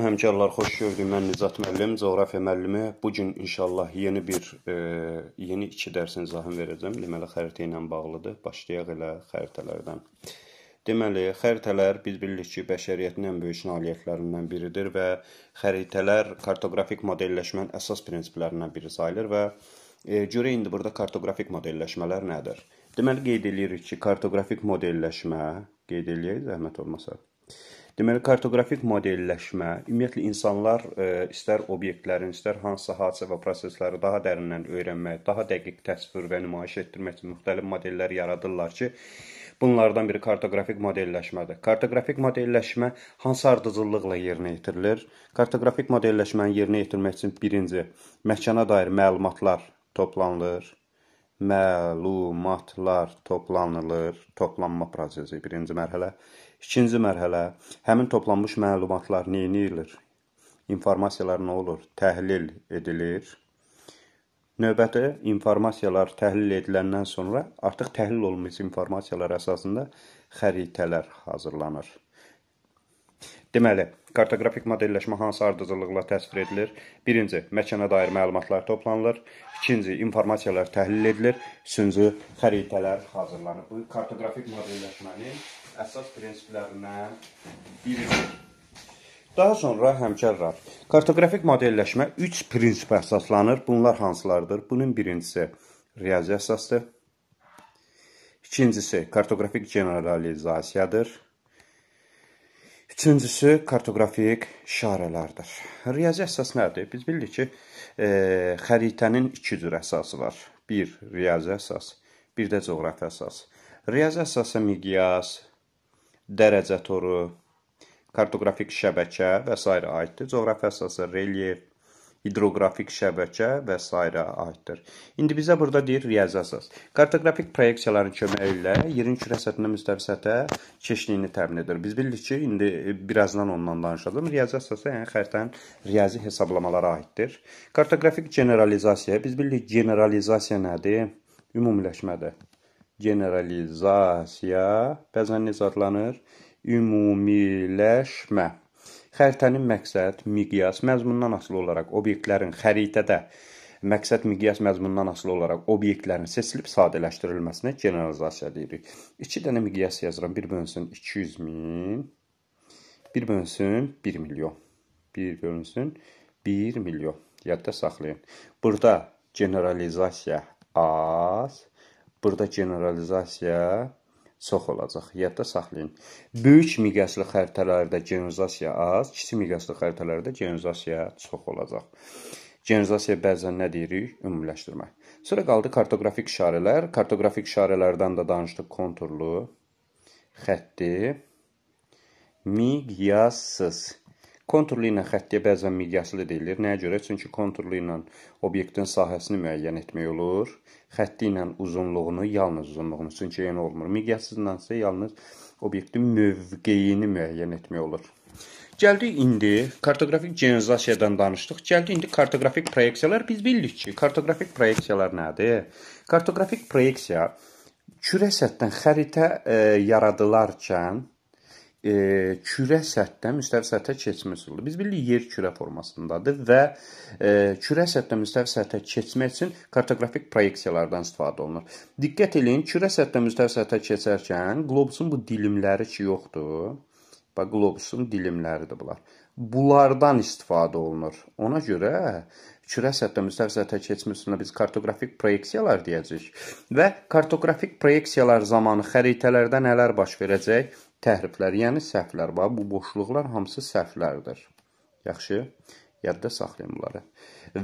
Həmkarlar, xoş gördük. Mən Nicat müəllim, coğrafiya müəllimi. Bu gün inşallah yeni bir e, yeni 2 dərsin izahını verəcəm. Deməli, xəritə ilə bağlıdır. Başlayaq elə xəritələrdən. Deməli, xəritələr biz bilirik ki, bəşəriyyətin ən böyük nailiyyətlərindən biridir və xəritələr kartoqrafik modelləşmənin əsas prinsiplərindən biri sayılır və e, görə indi burada kartoqrafik modelləşmələr nədir? Deməli, qeyd eləyirik ki, kartoqrafik modelləşmə qeyd eləyək, zəhmət olmasa. Deməli, kartoqrafik modelləşmə ümumiyyətlə insanlar ə, e, istər obyektlərin, istər hansısa hadisə və prosesləri daha dərindən öyrənmək, daha dəqiq təsvir və nümayiş etdirmək üçün müxtəlif modellər yaradırlar ki, bunlardan biri kartoqrafik modelləşmədir. Kartoqrafik modelləşmə hansı ardıcıllıqla yerinə yetirilir? Kartoqrafik modelləşməni yerinə yetirmək üçün birinci məkana dair məlumatlar toplanılır məlumatlar toplanılır, toplanma prosesi birinci mərhələ. İkinci mərhələ həmin toplanmış məlumatlar neynilir? İnformasiyalar nə olur? Təhlil edilir. Növbəti informasiyalar təhlil ediləndən sonra artıq təhlil olunmuş informasiyalar əsasında xəritələr hazırlanır. Deməli, kartoqrafik modelləşmə hansı ardıcıllıqla təsvir edilir? Birinci, məkana dair məlumatlar toplanılır. İkinci, informasiyalar təhlil edilir. Üçüncü, xəritələr hazırlanır. Bu kartoqrafik modelləşmənin əsas prinsiplərindən biridir. Daha sonra həmkarlar. Kartoqrafik modelləşmə 3 prinsipə əsaslanır. Bunlar hansılardır? Bunun birincisi riyazi əsasdır. İkincisi kartoqrafik generalizasiyadır. Üçüncüsü kartoqrafik işarələrdir. Riyazi əsas nədir? Biz bilirik ki, e, xəritənin iki cür əsası var. Bir riyazi əsas, bir də coğrafi əsas. Riyazi əsasa miqyas, dərəcə toru, kartografik şəbəkə və s. aiddir. Coğrafiya əsası relyef, hidroqrafik şəbəkə və s. aiddir. İndi bizə burada deyir riyazi əsas. Kartografik proyeksiyaların köməyi ilə yerin kürə səthindən müstəvi səthə keçidini təmin edir. Biz bildik ki, indi birazdan ondan danışacağam. Riyazi əsası, yəni xəritənin riyazi hesablamalara aiddir. Kartografik generalizasiya, biz bildik generalizasiya nədir? Ümumiləşmədir generalizasiya bəzən necə adlanır? Ümumiləşmə. Xəritənin məqsəd, miqyas məzmundan asılı olaraq obyektlərin xəritədə məqsəd miqyas məzmundan asılı olaraq obyektlərin seçilib sadələşdirilməsinə generalizasiya deyirik. 2 dənə miqyas yazıram. 1 bölünsün 200 min, 1 bölünsün 1 milyon, 1 bölünsün 1 milyon. Yadda saxlayın. Burada generalizasiya az Burada generalizasiya çox olacaq. Yadda saxlayın. Böyük miqyaslı xəritələrdə generalizasiya az, kiçik miqyaslı xəritələrdə generalizasiya çox olacaq. Generalizasiya bəzən nə deyirik? Ümumiləşdirmək. Sonra qaldı kartoqrafik işarələr. Kartoqrafik işarələrdən də danışdıq. Konturlu, xətti, miqyassız Konturlu ilə xəttiyə bəzən miqyaslı da deyilir. Nəyə görə? Çünki konturlu ilə obyektin sahəsini müəyyən etmək olur. Xətti ilə uzunluğunu, yalnız uzunluğunu, çünki eyni olmur. Miqyassız ilə isə yalnız obyektin mövqeyini müəyyən etmək olur. Gəldik indi kartografik generalizasiyadan danışdıq. Gəldik indi kartografik proyeksiyalar. Biz bilirik ki, kartografik proyeksiyalar nədir? Kartografik proyeksiya kürə səthindən xəritə e, yaradılarkən e, kürə səthdən müstəvi səthə keçmə üsuludur. Biz bilirik yer kürə formasındadır və e, kürə səthdən müstəvi səthə keçmək üçün kartoqrafik proyeksiyalardan istifadə olunur. Diqqət eləyin, kürə səthdən müstəvi səthə keçərkən qlobusun bu dilimləri ki yoxdur. Bax qlobusun dilimləridir bunlar. Bunlardan istifadə olunur. Ona görə kürə səthdən müstəvi səthə keçmə üsuluna biz kartoqrafik proyeksiyalar deyəcəyik və kartoqrafik proyeksiyalar zamanı xəritələrdə nələr baş verəcək? Təhriflər, yəni səhvlər. Bax bu boşluqlar hamısı səhvlərdir. Yaxşı? Yadda saxlayın bunları.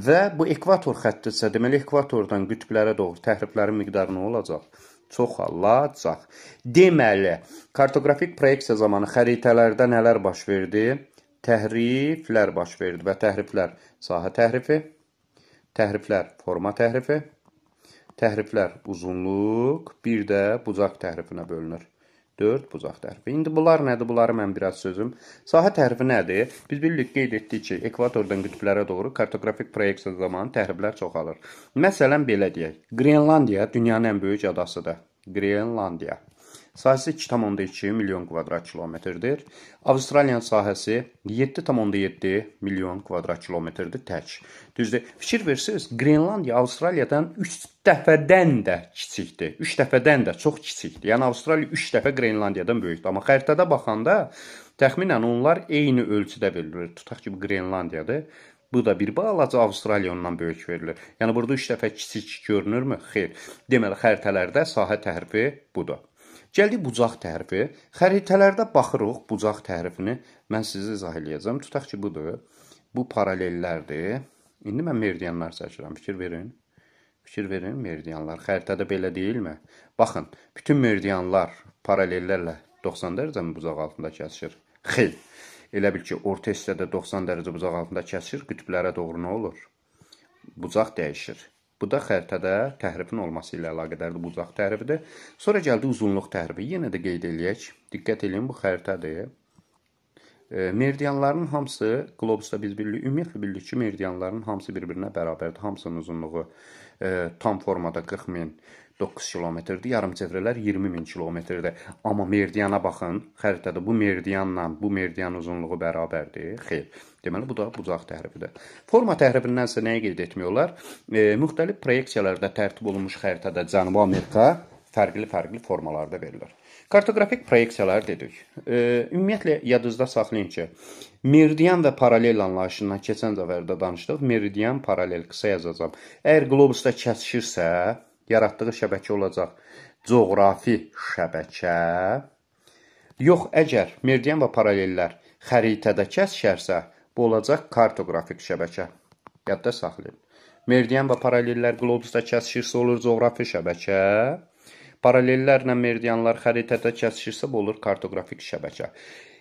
Və bu ekvator xətti isə deməli ekvatordan qütblərə doğru təhriflərin miqdarı nə olacaq? Çoxalacaq. Deməli, kartografik proyeksiya zamanı xəritələrdə nələr baş verdi? Təhriflər baş verdi və təhriflər sahə təhrifi, təhriflər forma təhrifi, təhriflər uzunluq, bir də bucaq təhrifinə bölünür. 4 bucaq tərfi. İndi bunlar nədir? Bunları mən biraz sözüm. Sahə tərfi nədir? Biz bilirik, qeyd etdik ki, ekvatordan qütblərə doğru kartoqrafik proyeksiya zamanı tərflər çoxalır. Məsələn belə deyək. Qrenlandiya dünyanın ən böyük adasıdır. Qrenlandiya sahəsi 2,2 milyon kvadrat kilometrdir. Avstraliyanın sahəsi 7,7 milyon kvadrat kilometrdir tək. Düzdür? Fikir versiniz, Qrenlandiya Avstraliyadan 3 dəfədən də kiçikdir. 3 dəfədən də çox kiçikdir. Yəni Avstraliya 3 dəfə Qrenlandiyadan böyükdür. Amma xəritədə baxanda təxminən onlar eyni ölçüdə verilir. Tutaq ki, bu Qrenlandiyadır. Bu da bir balaca Avstraliya ondan böyük verilir. Yəni burada 3 dəfə kiçik görünürmü? Xeyr. Deməli xəritələrdə sahə tərfi budur. Gəldik bucaq tərifi. Xəritələrdə baxırıq bucaq tərifini. Mən sizə izah eləyəcəm. Tutaq ki, budur. Bu paralellərdir. İndi mən meridianlar çəkirəm. Fikir verin. Fikir verin, meridianlar xəritədə belə deyilmi? Baxın, bütün meridianlar paralellərlə 90 dərəcə mi bucaq altında kəsişir? Xeyr. Elə bil ki, orta hissədə 90 dərəcə bucaq altında kəsir, qütblərə doğru nə olur? Bucaq dəyişir. Budaq xəritədə təhrifin olması ilə əlaqədardır bucaq təhrifidir. Sonra gəldi uzunluq təhrifi. Yenə də qeyd eləyək. Diqqət eləyin bu xəritədir. E, meridianların hamısı qlobusda biz bilirik, ümumiyyətlə bilirik ki, meridianların hamısı bir-birinə bərabərdir. Hamısının uzunluğu e, tam formada 40 min 9 kilometrdir, yarımçevrələr 20 min kilometrdir. Amma meridiana baxın, xəritədə bu meridianla bu meridian uzunluğu bərabərdir. Xeyr. Deməli bu da bucaq təhrifidir. Forma təhrifindən isə nəyi qeyd etmək olar? E, müxtəlif proyeksiyalarda tərtib olunmuş xəritədə Cənubi Amerika fərqli-fərqli formalarda verilir. Kartografik proyeksiyalar dedik. E, ümumiyyətlə yadınızda saxlayın ki, meridian və paralel anlayışından keçən dəfələrdə danışdıq. Meridian, paralel qısa yazacağam. Əgər qlobusda kəsişirsə, yaratdığı şəbəkə olacaq coğrafi şəbəkə. Yox, əgər merdian və paralellər xəritədə kəsşərsə, bu olacaq kartoqrafik şəbəkə. Yadda saxlayın. Merdian və paralellər qlobusda kəsişirsə olur coğrafi şəbəkə. Paralellərlə merdianlar xəritədə kəsişirsə bu olur kartoqrafik şəbəkə.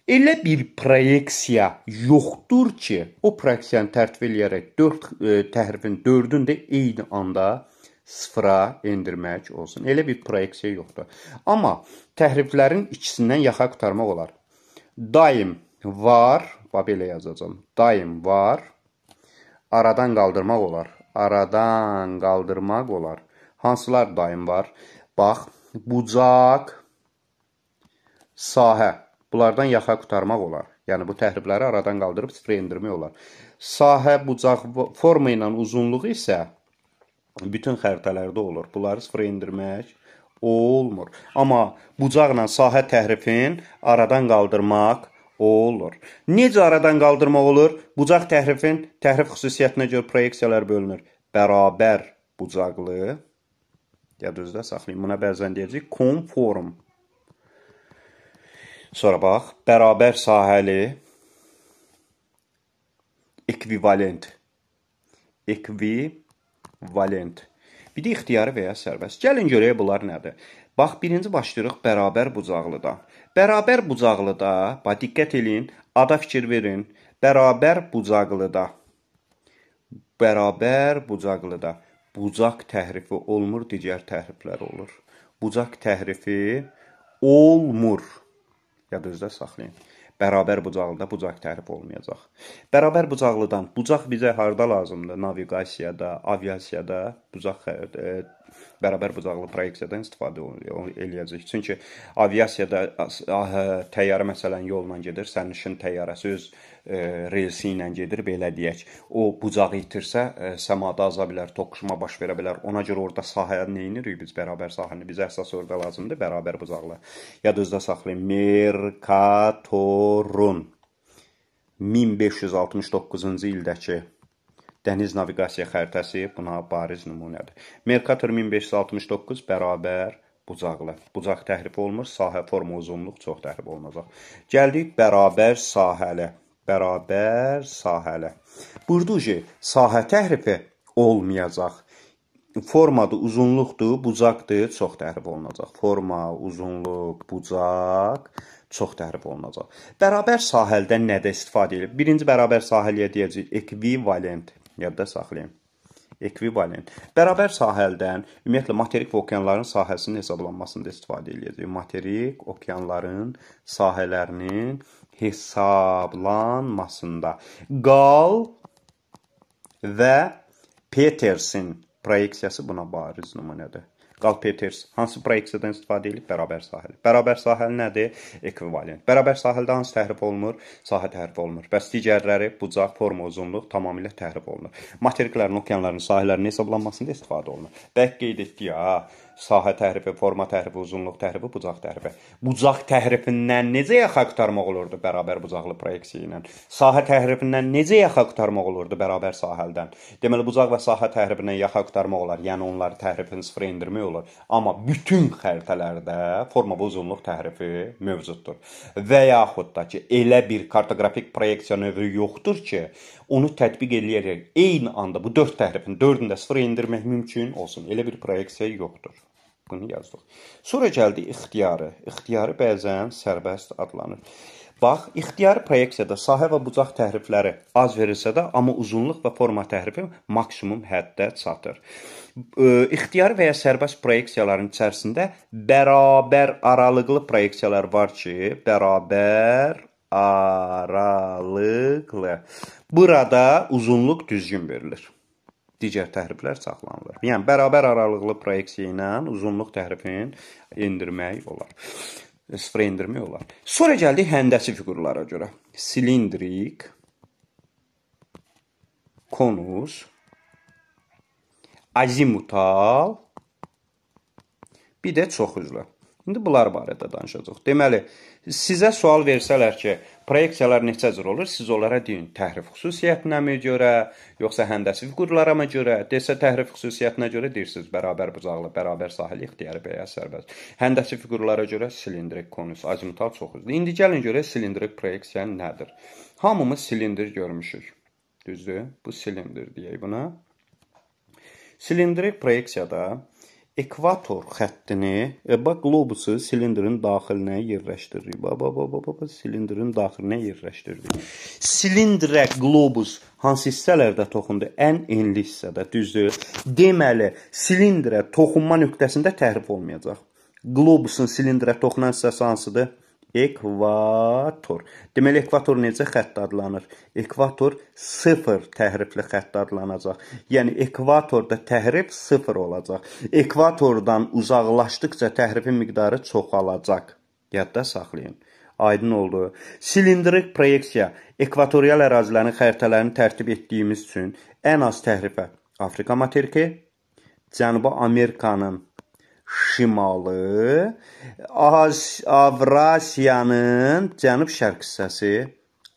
Elə bir proyeksiya yoxdur ki, o proyeksiyanı tərtib eləyərək 4 e, təhrifin 4-ünü də eyni anda sıfıra endirmək olsun. Elə bir proyeksiya yoxdur. Amma təhriflərin ikisindən yaxa qurtarmaq olar. Daim var, va belə yazacağam. Daim var. Aradan qaldırmaq olar. Aradan qaldırmaq olar. Hansılar daim var? Bax, bucaq, sahə. Bunlardan yaxa qurtarmaq olar. Yəni bu təhribləri aradan qaldırıb sıfıra endirmək olar. Sahə, bucaq forma ilə uzunluğu isə bütün xəritələrdə olur. Bunları sıfıra endirmək olmur. Amma bucaqla sahə təhrifin aradan qaldırmaq olur. Necə aradan qaldırmaq olur? Bucaq təhrifin təhrif xüsusiyyətinə görə proyeksiyalar bölünür. Bərabər bucaqlı yad özdə saxlayın. Buna bəzən deyəcəyik konform. Sonra bax, bərabər sahəli ekvivalent. Ekvivalent valent. Biri ixtiyari və ya sərbəst. Gəlin görək bunlar nədir. Bax, birinci başlayırıq bərabər bucaqlıda. Bərabər bucaqlıda, bax diqqət eləyin, ada fikir verin. Bərabər bucaqlıda. Bərabər bucaqlıda bucaq təhrifi olmur, digər təhriflər olur. Bucaq təhrifi olmur. Yadınızda saxlayın bərabər bucaqlıda bucaq tərif olmayacaq. Bərabər bucaqlıdan bucaq bizə harda lazımdır? Naviqasiyada, aviasiyada bucaq e, e bərabər bucaqlı proyeksiyadan istifadə eləyəcək. Çünki aviasiyada ah, təyyarə məsələn yolla gedir, sərnişin təyyarəsi öz E, relsi ilə gedir, belə deyək. O bucağı itirsə, ə, e, səmada aza bilər, toqquşma baş verə bilər. Ona görə orada sahəyə nə edirik biz bərabər sahəni? Bizə əsas orada lazımdır bərabər bucaqlı. Yadınızda saxlayın. Merkatorun 1569-cu ildəki dəniz naviqasiya xəritəsi buna bariz nümunədir. Merkator 1569 bərabər bucaqlı. Bucaq təhrif olmur, sahə forma uzunluq çox təhrif olunacaq. Gəldik bərabər sahələ bərabər sahələ. Buyurdu ki, sahə təhrifi olmayacaq. Formada uzunluqdur, bucaqdır, çox təhrif olunacaq. Forma, uzunluq, bucaq çox təhrif olunacaq. Bərabər sahəldən nədə istifadə edilir? Birinci bərabər sahəliyə deyəcəyik ekvivalent. Yadda saxlayın ekvivalent. Bərabər sahəldən ümumiyyətlə materik və okeanların sahəsinin hesablanmasında istifadə ediləcək. Materik, okeanların sahələrinin hesablanmasında Qal və Petersin proyeksiyası buna bariz nümunədir. Karl Peters hansı proyeksiyadan istifadə edib? Bərabər sahəli. Bərabər sahəli nədir? Ekvivalent. Bərabər sahəldə hansı təhrif olunur? Sahə təhrif olunur. Bəs digərləri bucaq, forma, uzunluq tamamilə təhrif olunur. Materiklərin, okeanların sahələrinin hesablanmasında istifadə olunur. Dəqiq qeyd etdik ha sahə təhrifi, forma təhrifi, uzunluq təhrifi, bucaq təhrifi. Bucaq təhrifindən necə yaxa qurtarmaq olurdu bərabər bucaqlı proyeksiya ilə? Sahə təhrifindən necə yaxa qurtarmaq olurdu bərabər sahəldən? Deməli bucaq və sahə təhrifindən yaxa qurtarmaq olar, yəni onları təhrifin sıfıra endirmək olar. Amma bütün xəritələrdə forma və uzunluq təhrifi mövcuddur. Və yaxud da ki, elə bir kartoqrafik proyeksiya növü yoxdur ki, onu tətbiq eləyərək eyni anda bu 4 təhrifin 4-ünü də sıfıra endirmək mümkün olsun. Elə bir proyeksiya yoxdur. Bunu yazdıq. Sonra gəldi ixtiyarı. İxtiyarı bəzən sərbəst adlanır. Bax, ixtiyari proyeksiyada sahə və bucaq təhrifləri az verilsə də, amma uzunluq və forma təhrifi maksimum həddə çatır. İxtiyari və ya sərbəst proyeksiyaların içərisində bərabər aralıqlı proyeksiyalar var ki, bərabər aralıqlı. Burada uzunluq düzgün verilir digər təhriflər saxlanılır. Yəni bərabər aralıqlı proyeksiya ilə uzunluq təhrifini endirmək olar. Sıfır endirmək olar. Sonra gəldik həndəsi fiqurlara görə. Silindrik, konus, azimutal, bir də çoxüzlü. İndi bunlar barədə danışacağıq. Deməli, sizə sual versələr ki, proyeksiyalar neçə cür olur? Siz onlara deyin, təhrif xüsusiyyətinəmi görə, yoxsa həndəsi fiqurlara mı görə? Desə təhrif xüsusiyyətinə görə deyirsiniz, bərabər bucaqlı, bərabər sahili ixtiyarı bəyə sərbəst. Həndəsi fiqurlara görə silindrik konus, azimutal çoxuzdur. İndi gəlin görək silindrik proyeksiya nədir? Hamımız silindir görmüşük. Düzdür? Bu silindir deyək buna. Silindrik proyeksiyada ekvator xəttini e, bax globusu silindrin daxilinə yerləşdiririk. Bax bax bax bax bax silindrin daxilinə yerləşdiririk. Silindrə globus hansı hissələrdə toxundu? Ən enli hissədə, düzdür? Deməli, silindrə toxunma nöqtəsində təhrif olmayacaq. Globusun silindrə toxunan hissəsi hansıdır? Ekvator. Deməli ekvator necə xətt adlanır? Ekvator 0 təhrifli xətt adlanacaq. Yəni ekvatorda təhrif 0 olacaq. Ekvatordan uzaqlaşdıkca təhrifin miqdarı çoxalacaq. Yadda saxlayın. Aydın oldu. Silindrik proyeksiya ekvatorial ərazilərin xəritələrini tərtib etdiyimiz üçün ən az təhrifə Afrika materiki, Cənubi Amerikanın şimalı, Az Avrasiyanın cənub-şərq hissəsi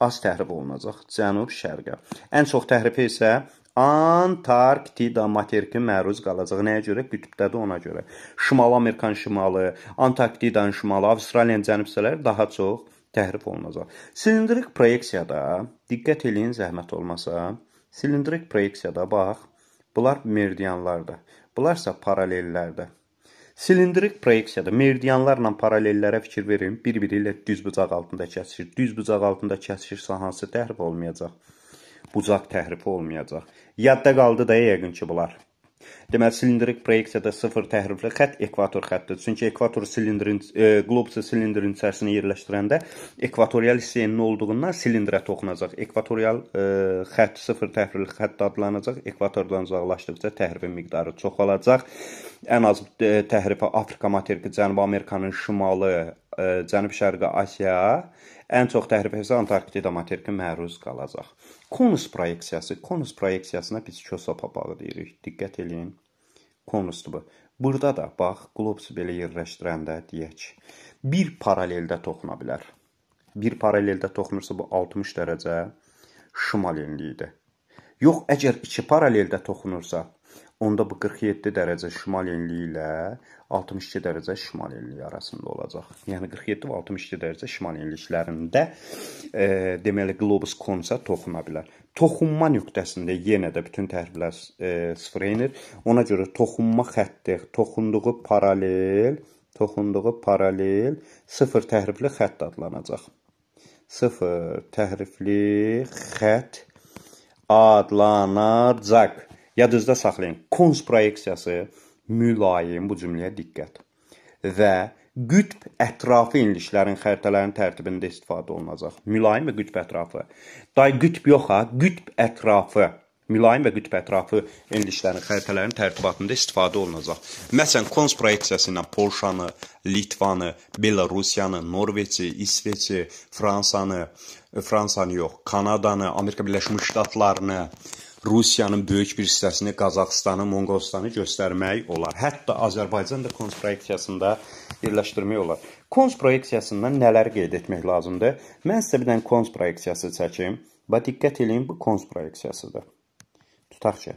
az təhrib olunacaq cənub-şərqə. Ən çox təhrifi isə Antarktida materiki məruz qalacaq. Nəyə görə? Qütbdədir ona görə. Şimali Amerikan şimalı, Antarktidanın şimalı, Avstraliyanın cənub hissələri daha çox təhrif olunacaq. Silindrik proyeksiyada diqqət eləyin zəhmət olmasa, silindrik proyeksiyada bax, bunlar meridianlardır. Bunlarsa paralellərdir. Silindirik proyeksiyada meridianlarla paralellərə fikir verin, bir-biri ilə düz bucaq altında kəsişir. Düz bucaq altında kəsişir sahəsi təhrif olmayacaq. Bucaq təhrifi olmayacaq. Yadda qaldı da yəqin ki, bunlar. Deməli silindrik proyeksiyada sıfır təhrifli xətt ekvator xəttidir. Çünki ekvator silindrin e, qlobusu silindrin içərisinə yerləşdirəndə ekvatorial hissənin olduğundan silindrə toxunacaq. Ekvatorial e, xətt sıfır təhrifli xətt adlanacaq. Ekvatordan uzaqlaşdıqca təhrifin miqdarı çoxalacaq. Ən az e, təhrifi Afrika materiki, Cənubi Amerikanın şimalı, e, Cənub-Şərqi Asiya Ən çox təhrifə isə Antarktida materiki məruz qalacaq. Konus proyeksiyası, konus proyeksiyasına biz Kosa papağı deyirik. Diqqət eləyin. Konusdur bu. Burada da bax, qlobusu belə yerləşdirəndə deyək ki, bir paraleldə toxuna bilər. Bir paraleldə toxunursa bu 60 dərəcə şimal enliyidir. Yox, əgər iki paraleldə toxunursa onda bu 47 dərəcə şimal enliyi ilə 62 dərəcə şimal enliyi arasında olacaq. Yəni 47 və 62 dərəcə şimal enliklərində e, deməli globus konusa toxuna bilər. Toxunma nöqtəsində yenə də bütün təriflər e, sıfıra enir. Ona görə toxunma xətti toxunduğu paralel toxunduğu paralel sıfır təhrifli xətt adlanacaq. Sıfır təhrifli xətt adlanacaq. Yadınızda saxlayın. Kons proyeksiyası mülayim bu cümləyə diqqət. Və qütb ətrafı enilişlərin xəritələrinin tərtibində istifadə olunacaq. Mülayim və qütb ətrafı. Day qütb yox ha, qütb ətrafı. Mülayim və qütb ətrafı enilişlərin xəritələrinin tərtibatında istifadə olunacaq. Məsələn, Kons proyeksiyası ilə Polşanı, Litvanı, Belarusiyanı, Norveçi, İsveçi, Fransanı, Fransanı yox, Kanadanı, Amerika Birləşmiş Ştatlarını, Rusiyanın böyük bir hissəsini, Qazaxıstanı, Monqolistanı göstərmək olar. Hətta Azərbaycan da konsproyeksiyasında yerləşdirmək olar. Konsproyeksiyasından nələr qeyd etmək lazımdır? Mən sizə bir dənə konsproyeksiyası çəkim və diqqət eləyin, bu konsproyeksiyasıdır. Tutaq ki,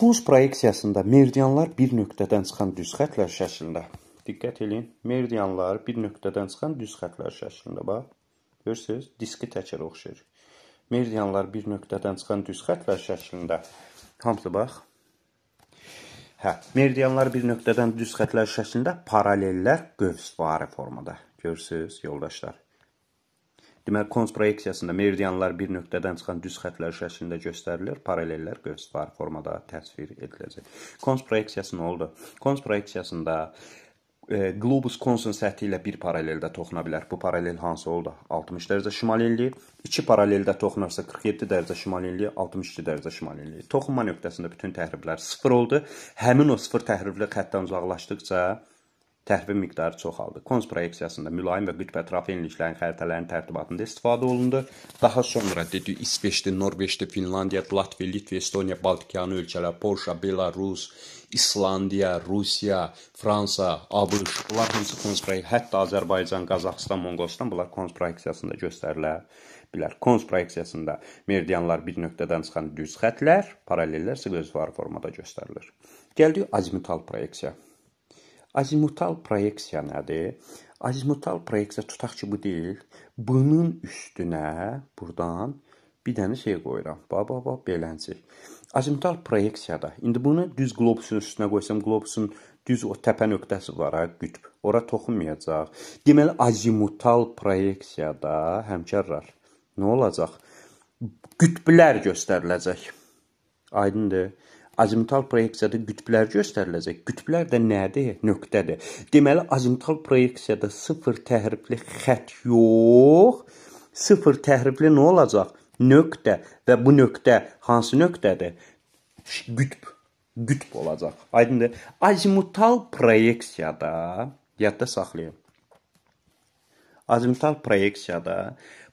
konsproyeksiyasında meridianlar bir nöqtədən çıxan düz xətlər şəklində. Diqqət eləyin, meridianlar bir nöqtədən çıxan düz xətlər şəklində bax. Görürsüz? Diski təkər oxşayır. Meridianlar bir nöqtədən çıxan düz xətlər şəklində. Hamısı bax. Hə, meridianlar bir nöqtədən düz xətlər şəklində paralellər qövsvari formada. Görürsüz, yoldaşlar. Deməli, kons proyeksiyasında meridianlar bir nöqtədən çıxan düz xətlər şəklində göstərilir, paralellər qövsvari formada təsvir ediləcək. Kons proyeksiyası nə oldu? Kons proyeksiyasında qlobus e, konusın səthi ilə bir paraleldə toxuna bilər. Bu paralel hansı oldu? 60 dərəcə şimal enliyi. 2 paraleldə toxunarsa 47 dərəcə şimal enliyi, 62 dərəcə şimal enliyi. Toxunma nöqtəsində bütün təhriblər 0 oldu. Həmin o 0 təhribli xəttdən uzaqlaşdıqca təhribin miqdarı çoxaldı. Kons proyeksiyasında mülayim və qütb ətrafı enliklərin xəritələrinin tərtibatında istifadə olundu. Daha sonra dedik İsveçli, Norveçli, Finlandiya, Latviya, Litva, Estoniya, Baltikyanı ölkələr, Polşa, Belarus, İslandiya, Rusiya, Fransa, ABŞ, bunlar hamısı konspirasiya, hətta Azərbaycan, Qazaxıstan, Monqolistan bunlar konspirasiyasında göstərilə bilər. Konspirasiyasında meridianlar bir nöqtədən çıxan düz xətlər, paralellər siqozvar formada göstərilir. Gəldik azimutal proyeksiya. Azimutal proyeksiya nədir? Azimutal proyeksiya tutaq ki, bu deyil. Bunun üstünə burdan bir dənə şey qoyuram. Ba ba ba beləncik azimutal proyeksiyada. İndi bunu düz globusun üstünə qoysam, globusun düz o təpə nöqtəsi var, ha, qütb. Ora toxunmayacaq. Deməli azimutal proyeksiyada həmkarlar nə olacaq? Qütblər göstəriləcək. Aydındır? Azimutal proyeksiyada qütblər göstəriləcək. Qütblər də nədir? Nöqtədir. Deməli azimutal proyeksiyada sıfır təhribli xətt yox. Sıfır təhribli nə olacaq? nöqtə və bu nöqtə hansı nöqtədir? Qütb. Qütb olacaq. Aydındır? Azimutal proyeksiyada yadda saxlayın. Azimutal proyeksiyada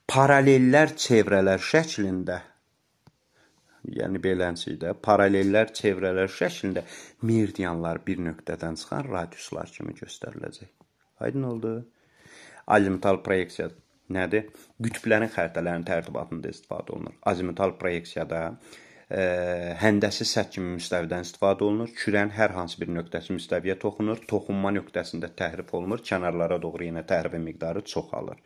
paralellər çevrələr şəklində yəni beləncədə paralellər çevrələr şəklində meridianlar bir nöqtədən çıxan radiuslar kimi göstəriləcək. Aydın oldu? Azimutal proyeksiyada nədir? Qütblərin xəritələrinin tərtibatında istifadə olunur. Azimutal proyeksiyada ə, e, həndəsi səth kimi müstəvidən istifadə olunur. Kürənin hər hansı bir nöqtəsi müstəviyə toxunur, toxunma nöqtəsində təhrif olunur, kənarlara doğru yenə təhrifin miqdarı çoxalır.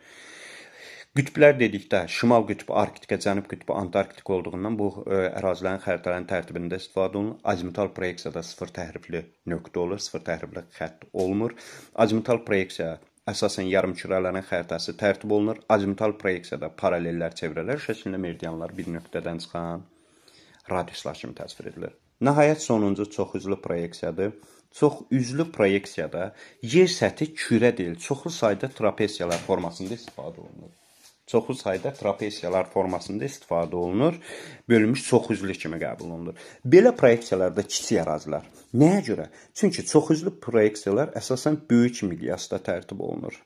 Qütblər dedikdə şimal qütbü Arktika, cənub qütbü Antarktika olduğundan bu ə, e, ərazilərin xəritələrin tərtibində istifadə olunur. Azimutal proyeksiyada sıfır təhrifli nöqtə olur, sıfır təhrifli xətt olmur. Azimutal proyeksiya əsasən yarımkürələrin xəritəsi tərtib olunur. Azimutal proyeksiyada paralellər çevrələr şəklində meridianlar bir nöqtədən çıxan radiuslar kimi təsvir edilir. Nəhayət sonuncu çoxüzlü proyeksiyadır. Çoxüzlü proyeksiyada yer səthi kürə deyil, çoxlu sayda trapeziyalar formasında istifadə olunur çoxu sayda trapesiyalar formasında istifadə olunur, bölünmüş çoxüzlü kimi qəbul olunur. Belə proyeksiyalarda kiçik ərazilər. Nəyə görə? Çünki çoxüzlü proyeksiyalar əsasən böyük miqyasda tərtib olunur.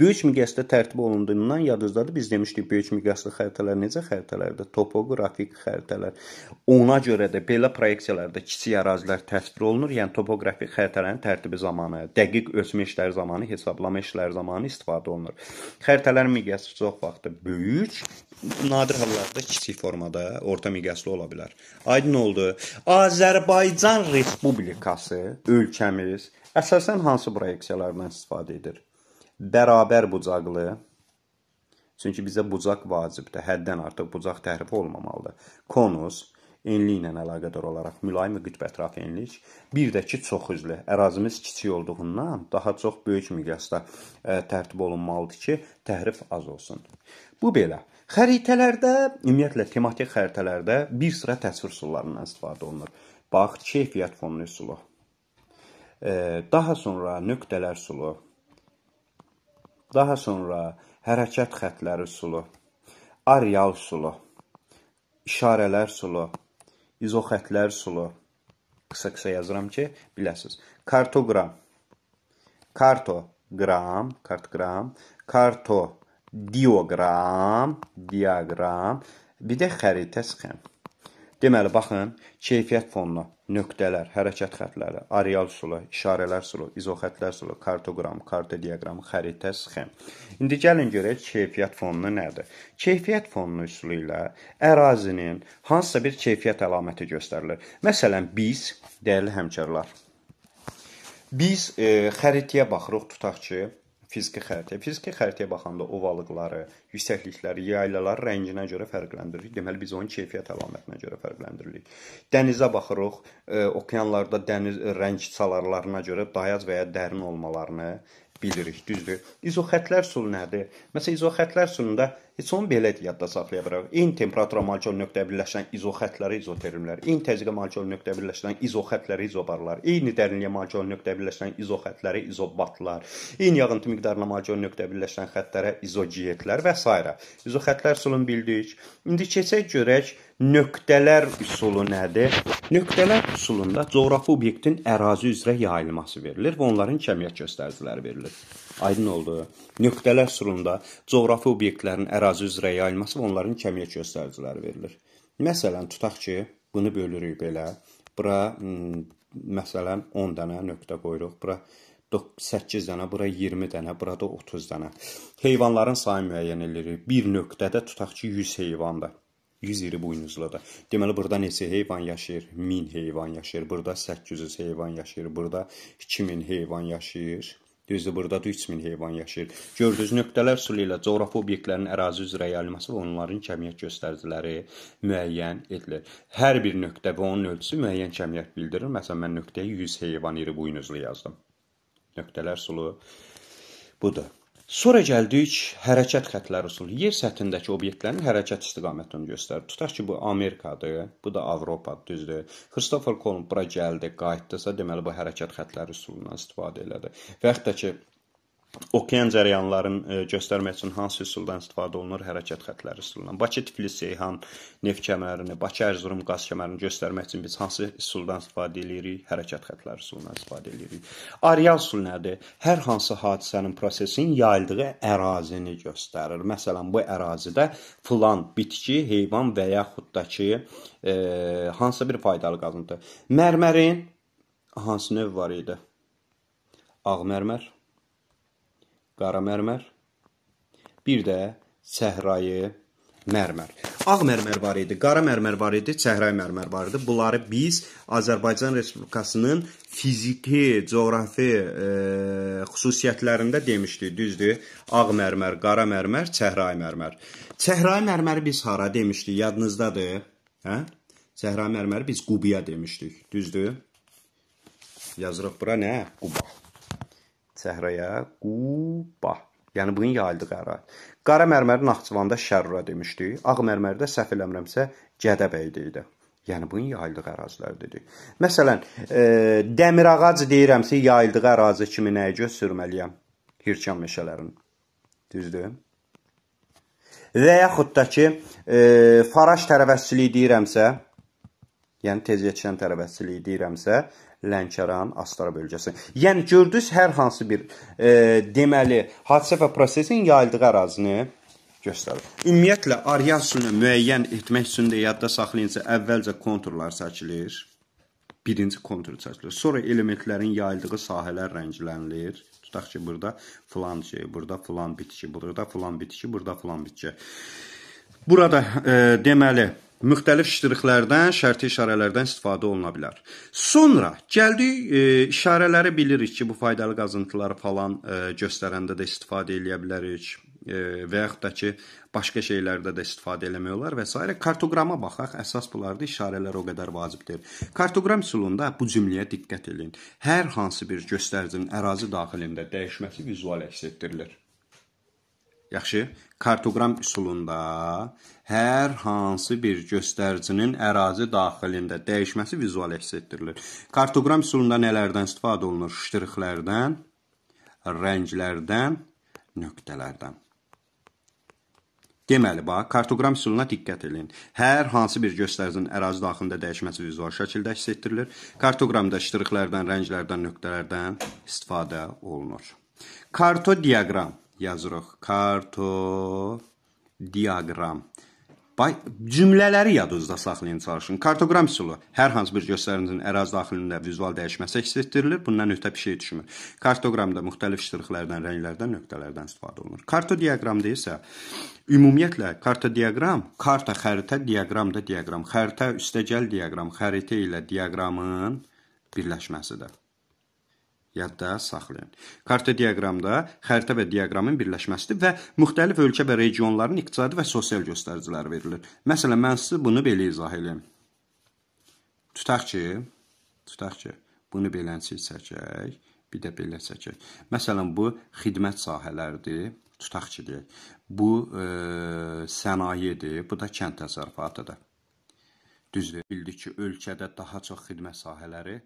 Böyük miqyasda tərtib olunduğundan yadınızdadır. Biz demişdik böyük miqyaslı xəritələr necə xəritələrdir? Topoqrafik xəritələr. Ona görə də belə proyeksiyalarda kiçik ərazilər təsvir olunur. Yəni topoqrafik xəritələrin tərtibi zamanı, dəqiq ölçmə işləri zamanı, hesablama işləri zamanı istifadə olunur. Xəritələrin miqyası çox vaxtı böyük, nadir hallarda kiçik formada orta miqyaslı ola bilər. Aydın oldu. Azərbaycan Respublikası ölkəmiz əsasən hansı proyeksiyalardan istifadə edir? bərabər bucaqlı, çünki bizə bucaq vacibdir, həddən artıq bucaq təhrifi olmamalıdır. Konus, enliyi ilə əlaqədar olaraq mülayim və qütb ətrafı enlik, bir də ki, çox üzlü. Ərazimiz kiçik olduğundan daha çox böyük miqyasda ə, e, tərtib olunmalıdır ki, təhrif az olsun. Bu belə. Xəritələrdə, ümumiyyətlə tematik xəritələrdə bir sıra təsvir üsullarından istifadə olunur. Bax, keyfiyyət fonlu üsulu. E, daha sonra nöqtələr üsulu Daha sonra hərəkət xətləri üsulu, areal üsulu, işarələr üsulu, izoxətlər üsulu qısa-qısa yazıram ki, biləsiz. Kartoqram. Kartoqram, kartoqram, karto dioqram, diaqram, bir də xəritə sxem. Deməli baxın, keyfiyyət fonunu nöqtələr, hərəkət xətləri, areal sulu, işarələr sulu, izoxətlər sulu, kartoqram, karta diaqramı, xəritə, sxem. İndi gəlin görək keyfiyyət fonu nədir? Keyfiyyət fonu üsulu ilə ərazinin hansısa bir keyfiyyət əlaməti göstərilir. Məsələn, biz dəyərli həmkarlar biz e, xəritəyə baxırıq tutaq ki, fiziki xəritə. Fiziki xəritəyə baxanda ovalıqları, yüksəklikləri, yaylaları rənginə görə fərqləndiririk. Deməli biz onun keyfiyyət əlamətinə görə fərqləndiririk. Dənizə baxırıq, e, okeanlarda dəniz e, rəng çalarlarına görə dayaz və ya dərin olmalarını bilirik, düzdür? İzoxətlər sulu nədir? Məsələn, izoxətlər sulunda Heç onu belə yadda saxlaya bilərik. Eyni temperatura malik olan nöqtəyə birləşən izoxətləri izotermlər, eyni təzyiqə malik olan nöqtəyə birləşən izoxətləri izobarlar, eyni dərinliyə malik olan nöqtəyə birləşən izoxətləri izobatlar, eyni yağıntı miqdarına malik olan nöqtəyə birləşən xəttlərə izogiyetlər və s. İzoxətlər üsulunu bildik. İndi keçək görək nöqtələr üsulu nədir? Nöqtələr üsulunda coğrafi obyektin ərazi üzrə yayılması verilir və onların kəmiyyət göstəriciləri verilir. Aydın oldu? Nöqtələr üsulunda coğrafi obyektlərin ərazi ərazi üzrə yayılması və onların kəmiyyət göstəriciləri verilir. Məsələn, tutaq ki, bunu bölürük belə. Bura məsələn 10 dənə nöqtə qoyuruq. Bura 8 dənə, bura 20 dənə, burada 30 dənə. Heyvanların sayını müəyyən edirik. Bir nöqtədə tutaq ki, 100 heyvandır. 100 iri buynuzludur. Deməli burada neçə heyvan yaşayır? 1000 heyvan yaşayır. Burada 800 heyvan yaşayır. Burada 2000 heyvan yaşayır. Düzdür, burada da 3000 heyvan yaşayır. Gördüyünüz nöqtələr üsulu ilə coğrafi obyektlərin ərazi üzrə yayılması və onların kəmiyyət göstəriciləri müəyyən edilir. Hər bir nöqtə və onun ölçüsü müəyyən kəmiyyət bildirir. Məsələn, mən nöqtəyə 100 heyvan iri buynuzlu yazdım. Nöqtələr üsulu budur. Sonra gəldik hərəkət xətləri üsulu. Yer səthindəki obyektlərin hərəkət istiqamətini göstərir. Tutaq ki, bu Amerikadır, bu da Avropadır, düzdür. Christopher Kolumb bura gəldi, qayıtdısa, deməli bu hərəkət xətləri üsulundan istifadə elədi. Və yaxud da ki, Okean cərəyanlarını e, göstərmək üçün hansı üsuldan istifadə olunur? Hərəkət xətləri üsulundan. Bakı-Tiflis-Ceyhan neft kəmərini, Bakı-Ərzurum qaz kəmərini göstərmək üçün biz hansı üsuldan istifadə edirik? Hərəkət xətləri üsulundan istifadə edirik. Areal üsul nədir? Hər hansı hadisənin prosesin yayıldığı ərazini göstərir. Məsələn, bu ərazidə filan bitki, heyvan və yaxud da ki, e, hansısa bir faydalı qazıntı. Mərmərin hansı növ var idi? Ağ mərmər qara mərmər, bir də səhrayı mərmər. Ağ mərmər var idi, qara mərmər var idi, çəhrayı mərmər var idi. Bunları biz Azərbaycan Respublikasının fiziki, coğrafi e, xüsusiyyətlərində demişdik, düzdür? Ağ mərmər, qara mərmər, çəhrayı mərmər. Çəhrayı mərməri biz hara demişdik, yadınızdadır? Hə? Çəhrayı mərməri biz Qubiya demişdik, düzdür? Yazırıq bura nə? Quba. Səhraya Quba. Yəni bunun yayıldı qərar. Qara mərməri Naxçıvanda Şərrura demişdi. Ağ mərmərdə səhv eləmirəmsə Gədəbəydə idi. Yəni bunun yayıldıq ərazilər dedik. Məsələn, e, dəmir ağacı deyirəmsə yayıldıq ərazi kimi nəyə görə sürməliyəm? Hirkan meşələrinin. Düzdür? Və yaxud da ki, e, faraj tərəvəzçiliyi deyirəmsə, yəni tez yetişən tərəvəzçiliyi deyirəmsə, Lənkəran, Astara bölgəsi. Yəni Gürdüz hər hansı bir e, deməli hadisə və prosesin yayıldığı ərazini göstərir. Ümumiyyətlə Aryansunu müəyyən etmək üçün də yadda saxlayınca əvvəlcə konturlar çəkilir. Birinci kontur çəkilir. Sonra elementlərin yayıldığı sahələr rənglənir. Tutaq ki, burada filan şey, burada filan bitki, burada filan bitki, burada filan bitki. Burada e, deməli müxtəlif ştirixlərdən, şərti işarələrdən istifadə oluna bilər. Sonra gəldik e, işarələri bilirik ki, bu faydalı qazıntıları falan e, göstərəndə də istifadə eləyə bilərik e, və yaxud da ki, başqa şeylərdə də istifadə eləmək olar və s. Kartoqrama baxaq, əsas bulardır, işarələr o qədər vacibdir. Kartoqram üsulunda bu cümləyə diqqət eləyin. Hər hansı bir göstəricinin ərazi daxilində dəyişməsi vizual əks etdirilir. Yaxşı. Kartoqram üsulunda hər hansı bir göstəricinin ərazi daxilində dəyişməsi vizual əks etdirilir. Kartoqram üsulunda nələrdən istifadə olunur? Ştrixlərdən, rənglərdən, nöqtələrdən. Deməli, bax, kartoqram üsuluna diqqət edin. Hər hansı bir göstəricinin ərazi daxilində dəyişməsi vizual şəkildə əks etdirilir. Kartoqramda ştrixlərdən, rənglərdən, nöqtələrdən istifadə olunur. Kartodiaqram yazırıq. Karto diaqram. Bay cümlələri yadınızda saxlayın çalışın. Kartoqram üsulu hər hansı bir göstəricinin ərazi daxilində vizual dəyişməsi əks etdirilir. Bundan ötə bir şey düşmür. Kartoqramda müxtəlif ştrixlərdən, rənglərdən, nöqtələrdən istifadə olunur. Karto diaqramda isə ümumiyyətlə karto diaqram, karta xəritə, diaqram da diaqram, xəritə üstəgəl diaqram, xəritə ilə diaqramın birləşməsidir yadda saxlayın. Karta diaqramda xəritə və diaqramın birləşməsidir və müxtəlif ölkə və regionların iqtisadi və sosial göstəriciləri verilir. Məsələn, mən sizə bunu belə izah edeyim. Tutaq ki, tutaq ki, bunu beləncə çəkək, bir də belə çəkək. Məsələn, bu xidmət sahələridir tutaq ki deyək. Bu e, sənayedir, bu da kənd təsərrüfatıdır. Düzdür, bildik ki, ölkədə daha çox xidmət sahələri